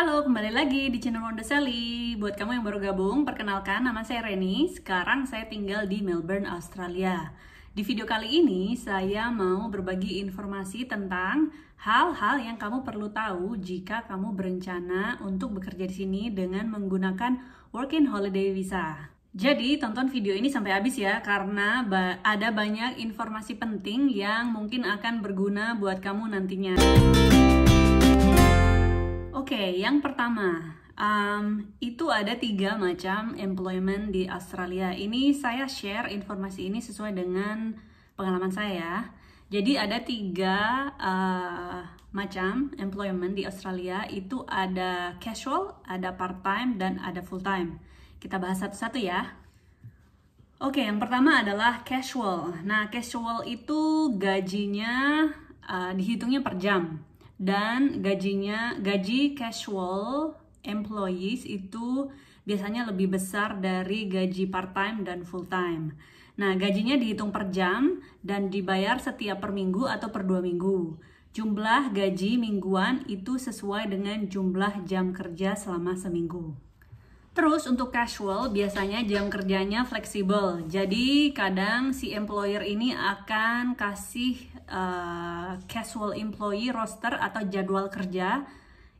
Halo, kembali lagi di channel Wonder Sally. Buat kamu yang baru gabung, perkenalkan nama saya Reni. Sekarang saya tinggal di Melbourne, Australia. Di video kali ini, saya mau berbagi informasi tentang hal-hal yang kamu perlu tahu jika kamu berencana untuk bekerja di sini dengan menggunakan Working Holiday Visa. Jadi, tonton video ini sampai habis ya, karena ada banyak informasi penting yang mungkin akan berguna buat kamu nantinya. Oke, okay, yang pertama um, itu ada tiga macam employment di Australia. Ini saya share informasi ini sesuai dengan pengalaman saya. Jadi ada tiga uh, macam employment di Australia. Itu ada casual, ada part time, dan ada full time. Kita bahas satu-satu ya. Oke, okay, yang pertama adalah casual. Nah, casual itu gajinya uh, dihitungnya per jam dan gajinya gaji casual employees itu biasanya lebih besar dari gaji part time dan full time. Nah, gajinya dihitung per jam dan dibayar setiap per minggu atau per dua minggu. Jumlah gaji mingguan itu sesuai dengan jumlah jam kerja selama seminggu. Terus untuk casual biasanya jam kerjanya fleksibel. Jadi kadang si employer ini akan kasih uh, casual employee roster atau jadwal kerja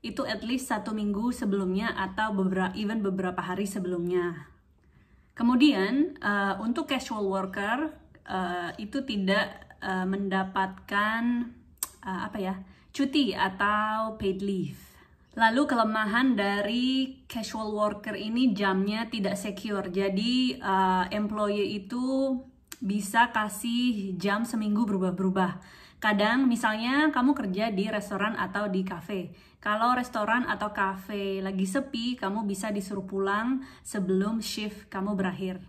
itu at least satu minggu sebelumnya atau beberapa even beberapa hari sebelumnya. Kemudian uh, untuk casual worker uh, itu tidak uh, mendapatkan uh, apa ya cuti atau paid leave. Lalu kelemahan dari casual worker ini jamnya tidak secure. Jadi uh, employee itu bisa kasih jam seminggu berubah-berubah. Kadang misalnya kamu kerja di restoran atau di kafe. Kalau restoran atau kafe lagi sepi, kamu bisa disuruh pulang sebelum shift kamu berakhir.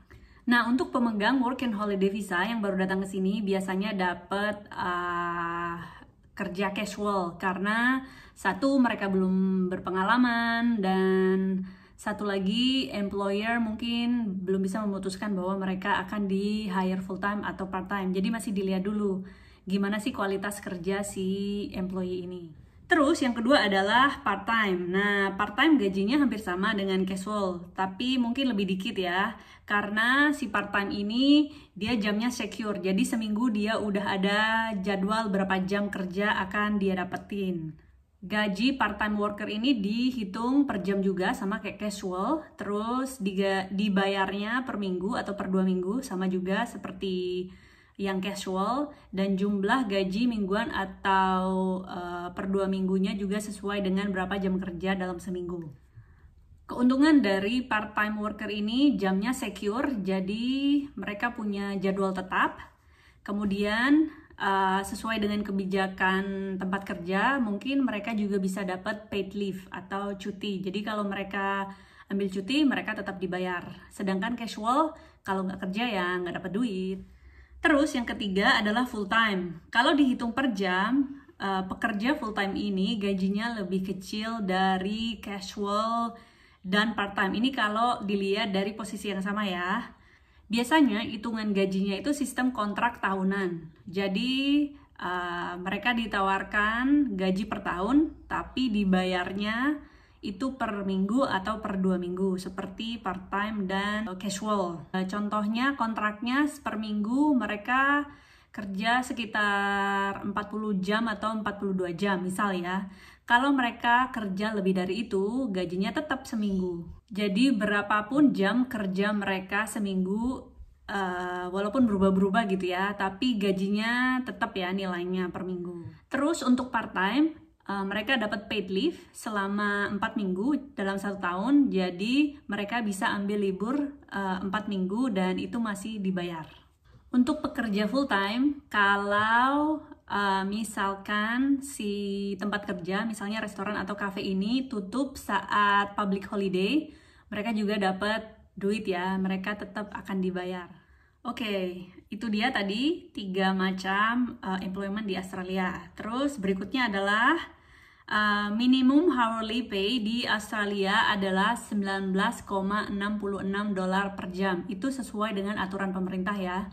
Nah, untuk pemegang work and holiday visa yang baru datang ke sini biasanya dapat uh, ah, kerja casual karena satu mereka belum berpengalaman dan satu lagi, employer mungkin belum bisa memutuskan bahwa mereka akan di hire full time atau part time. Jadi masih dilihat dulu gimana sih kualitas kerja si employee ini. Terus yang kedua adalah part time. Nah, part time gajinya hampir sama dengan casual, tapi mungkin lebih dikit ya. Karena si part time ini dia jamnya secure. Jadi seminggu dia udah ada jadwal berapa jam kerja akan dia dapetin gaji part-time worker ini dihitung per jam juga sama kayak casual, terus dibayarnya per minggu atau per dua minggu sama juga seperti yang casual dan jumlah gaji mingguan atau uh, per dua minggunya juga sesuai dengan berapa jam kerja dalam seminggu. Keuntungan dari part-time worker ini jamnya secure, jadi mereka punya jadwal tetap. Kemudian Eh, sesuai dengan kebijakan tempat kerja, mungkin mereka juga bisa dapat paid leave atau cuti. Jadi kalau mereka ambil cuti, mereka tetap dibayar. Sedangkan casual, kalau nggak kerja ya nggak dapat duit. Terus yang ketiga adalah full time. Kalau dihitung per jam, eh, pekerja full time ini gajinya lebih kecil dari casual dan part time. Ini kalau dilihat dari posisi yang sama ya. Biasanya hitungan gajinya itu sistem kontrak tahunan. Jadi uh, mereka ditawarkan gaji per tahun, tapi dibayarnya itu per minggu atau per dua minggu seperti part time dan casual eh, contohnya kontraknya per minggu mereka kerja sekitar 40 jam atau 42 jam misal ya kalau mereka kerja lebih dari itu, gajinya tetap seminggu. Jadi berapapun jam kerja mereka seminggu, uh, walaupun berubah-berubah gitu ya, tapi gajinya tetap ya nilainya per minggu. Terus untuk part time, eh, mereka dapat paid leave selama 4 minggu dalam satu tahun, jadi mereka bisa ambil libur uh, eh, 4 minggu dan itu masih dibayar. Untuk pekerja full time, kalau Eh, misalkan si tempat kerja, misalnya restoran atau kafe ini tutup saat public holiday, mereka juga dapat duit ya, mereka tetap akan dibayar. Oke, okay, itu dia tadi tiga macam uh, employment di Australia. Terus berikutnya adalah uh, minimum hourly pay di Australia adalah 19,66 dolar per jam. Itu sesuai dengan aturan pemerintah ya.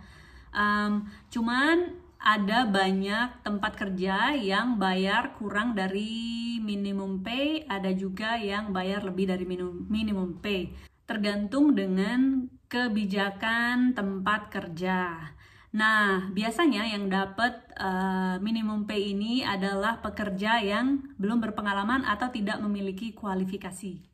Um, cuman ada banyak tempat kerja yang bayar kurang dari minimum pay, ada juga yang bayar lebih dari minimum, minimum pay. Tergantung dengan kebijakan tempat kerja. Nah, biasanya yang dapat uh, minimum pay ini adalah pekerja yang belum berpengalaman atau tidak memiliki kualifikasi.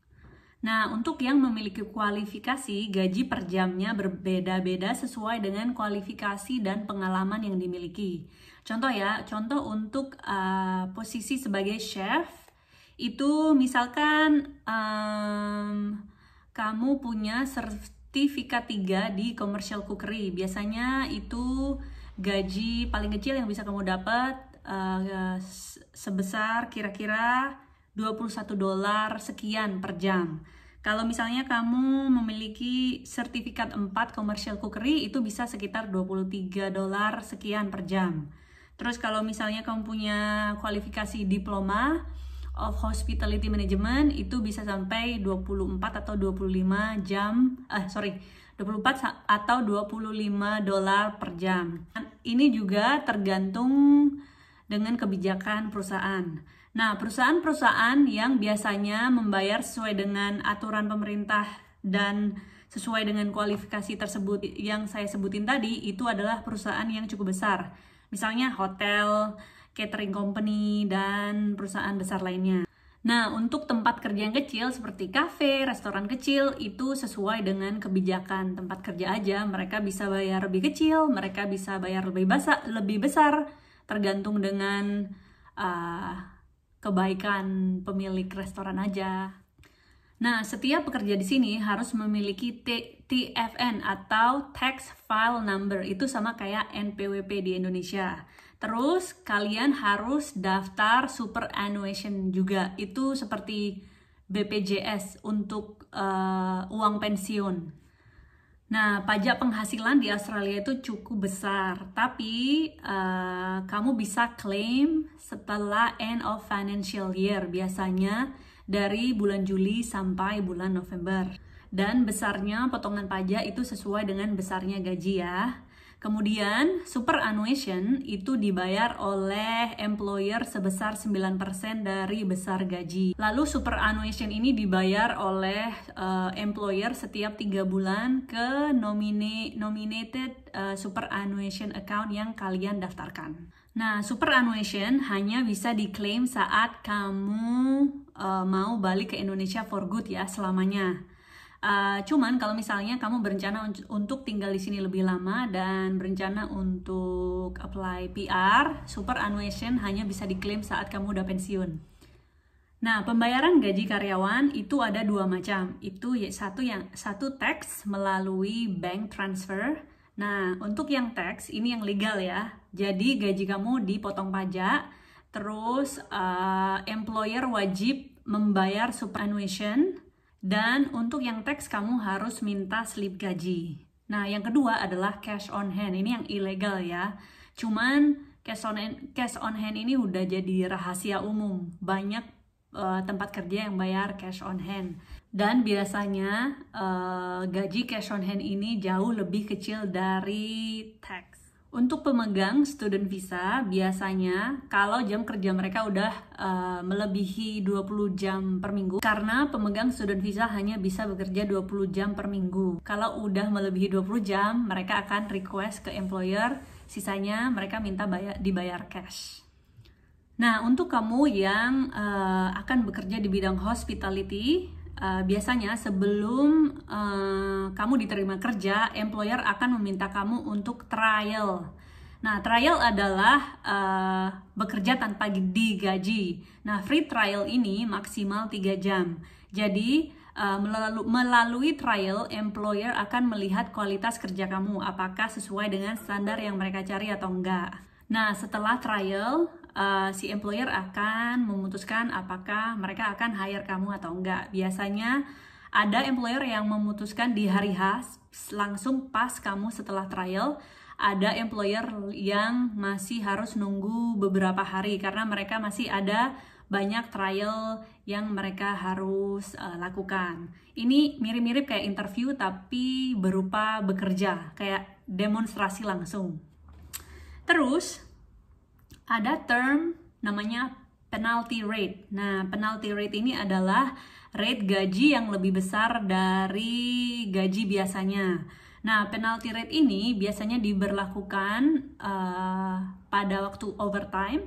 Nah, untuk yang memiliki kualifikasi, gaji per jamnya berbeda-beda sesuai dengan kualifikasi dan pengalaman yang dimiliki. Contoh ya, contoh untuk uh, posisi sebagai chef, itu misalkan um, kamu punya sertifikat 3 di commercial cookery. Biasanya itu gaji paling kecil yang bisa kamu dapat uh, sebesar kira-kira 21 dolar sekian per jam. Kalau misalnya kamu memiliki sertifikat 4 commercial cookery itu bisa sekitar 23 dolar sekian per jam. Terus kalau misalnya kamu punya kualifikasi diploma of hospitality management itu bisa sampai 24 atau 25 jam eh sorry 24 atau 25 dolar per jam. Ini juga tergantung dengan kebijakan perusahaan. Nah, perusahaan-perusahaan yang biasanya membayar sesuai dengan aturan pemerintah dan sesuai dengan kualifikasi tersebut yang saya sebutin tadi itu adalah perusahaan yang cukup besar. Misalnya hotel, catering company, dan perusahaan besar lainnya. Nah, untuk tempat kerja yang kecil seperti kafe, restoran kecil itu sesuai dengan kebijakan tempat kerja aja. Mereka bisa bayar lebih kecil, mereka bisa bayar lebih besar, lebih besar tergantung dengan uh, kebaikan pemilik restoran aja. Nah, setiap pekerja di sini harus memiliki T TFN atau Tax File Number. Itu sama kayak NPWP di Indonesia. Terus kalian harus daftar superannuation juga. Itu seperti BPJS untuk uh, uang pensiun. Nah, pajak penghasilan di Australia itu cukup besar, tapi uh, kamu bisa klaim setelah end of financial year biasanya dari bulan Juli sampai bulan November. Dan besarnya potongan pajak itu sesuai dengan besarnya gaji ya. Kemudian superannuation itu dibayar oleh employer sebesar 9% dari besar gaji. Lalu superannuation ini dibayar oleh uh, employer setiap 3 bulan ke nomine, nominated uh, eh, superannuation account yang kalian daftarkan. Nah, superannuation hanya bisa diklaim saat kamu uh, mau balik ke Indonesia for good ya selamanya. Uh, cuman kalau misalnya kamu berencana untuk tinggal di sini lebih lama dan berencana untuk apply PR, superannuation hanya bisa diklaim saat kamu udah pensiun. Nah, pembayaran gaji karyawan itu ada dua macam. Itu ya, satu yang satu tax melalui bank transfer. Nah, untuk yang tax ini yang legal ya. Jadi gaji kamu dipotong pajak, terus uh, employer wajib membayar superannuation dan untuk yang teks kamu harus minta slip gaji. Nah, yang kedua adalah cash on hand. Ini yang ilegal ya. Cuman cash on hand, cash on hand ini udah jadi rahasia umum. Banyak uh, tempat kerja yang bayar cash on hand. Dan biasanya uh, gaji cash on hand ini jauh lebih kecil dari tax. Untuk pemegang student visa biasanya kalau jam kerja mereka udah uh, melebihi 20 jam per minggu karena pemegang student visa hanya bisa bekerja 20 jam per minggu. Kalau udah melebihi 20 jam, mereka akan request ke employer, sisanya mereka minta bayar, dibayar cash. Nah, untuk kamu yang uh, akan bekerja di bidang hospitality, Eh, biasanya sebelum uh, kamu diterima kerja, employer akan meminta kamu untuk trial. Nah, trial adalah uh, bekerja tanpa digaji. Nah, free trial ini maksimal 3 jam. Jadi, uh, melalu, melalui trial, employer akan melihat kualitas kerja kamu, apakah sesuai dengan standar yang mereka cari atau enggak. Nah, setelah trial, uh, si employer akan memutuskan apakah mereka akan hire kamu atau enggak. Biasanya ada employer yang memutuskan di hari khas langsung pas kamu setelah trial. Ada employer yang masih harus nunggu beberapa hari karena mereka masih ada banyak trial yang mereka harus uh, lakukan. Ini mirip-mirip kayak interview tapi berupa bekerja, kayak demonstrasi langsung. Terus ada term namanya penalty rate. Nah, penalty rate ini adalah rate gaji yang lebih besar dari gaji biasanya. Nah, penalty rate ini biasanya diberlakukan uh, pada waktu overtime,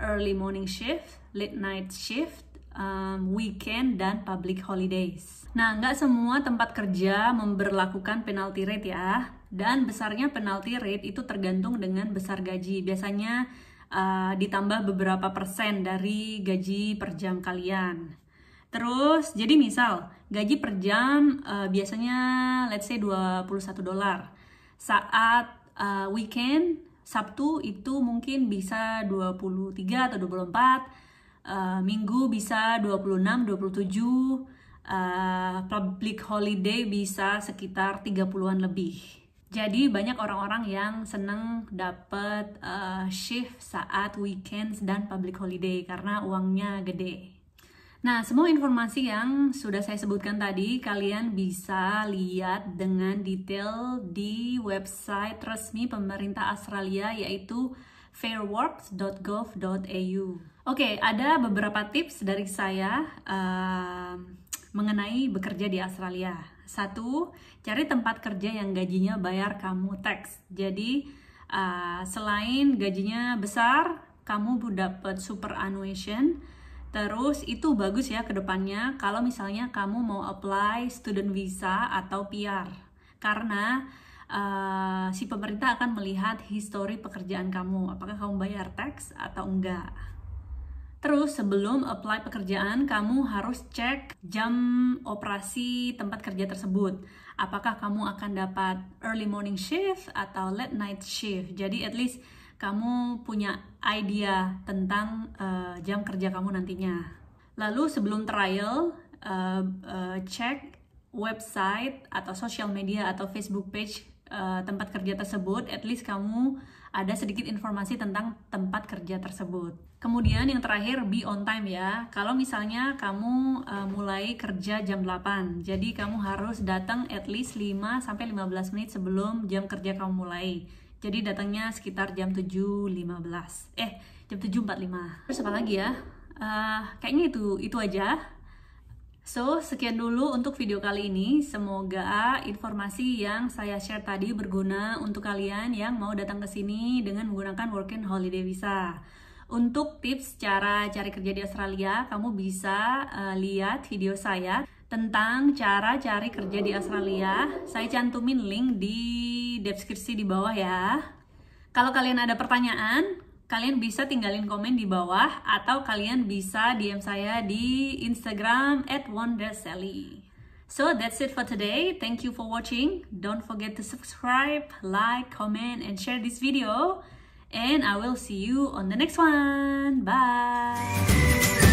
early morning shift, late night shift, um, weekend, dan public holidays. Nah, nggak semua tempat kerja memberlakukan penalty rate ya. Dan besarnya penalty rate itu tergantung dengan besar gaji. Biasanya uh, ditambah beberapa persen dari gaji per jam kalian. Terus, jadi misal gaji per jam uh, biasanya let's say 21 dolar. Saat uh, weekend Sabtu itu mungkin bisa 23 atau 24, uh, Minggu bisa 26, 27, uh, public holiday bisa sekitar 30-an lebih. Jadi banyak orang-orang yang seneng dapat uh, eh, shift saat weekends dan public holiday karena uangnya gede. Nah, semua informasi yang sudah saya sebutkan tadi kalian bisa lihat dengan detail di website resmi pemerintah Australia yaitu fairworks.gov.au. Oke, okay, ada beberapa tips dari saya uh, mengenai bekerja di Australia. Satu, cari tempat kerja yang gajinya bayar kamu teks. Jadi uh, selain gajinya besar, kamu dapat superannuation. Terus itu bagus ya ke depannya kalau misalnya kamu mau apply student visa atau PR. Karena uh, si pemerintah akan melihat histori pekerjaan kamu, apakah kamu bayar teks atau enggak. Terus sebelum apply pekerjaan, kamu harus cek jam operasi tempat kerja tersebut. Apakah kamu akan dapat early morning shift atau late night shift. Jadi at least kamu punya idea tentang uh, jam kerja kamu nantinya. Lalu sebelum trial, uh, uh, cek website atau social media atau Facebook page uh, tempat kerja tersebut. At least kamu ada sedikit informasi tentang tempat kerja tersebut. Kemudian yang terakhir be on time ya. Kalau misalnya kamu uh, mulai kerja jam 8, jadi kamu harus datang at least 5 sampai 15 menit sebelum jam kerja kamu mulai. Jadi datangnya sekitar jam 7.15. Eh, jam 7.45. Terus apa lagi ya? Uh, kayaknya itu itu aja. So, sekian dulu untuk video kali ini. Semoga informasi yang saya share tadi berguna untuk kalian yang mau datang ke sini dengan menggunakan Working Holiday Visa. Untuk tips cara cari kerja di Australia, kamu bisa uh, lihat video saya tentang cara cari kerja di Australia. Saya cantumin link di deskripsi di bawah ya. Kalau kalian ada pertanyaan, kalian bisa tinggalin komen di bawah atau kalian bisa DM saya di Instagram @wondersally. So that's it for today. Thank you for watching. Don't forget to subscribe, like, comment, and share this video. and I will see you on the next one. Bye!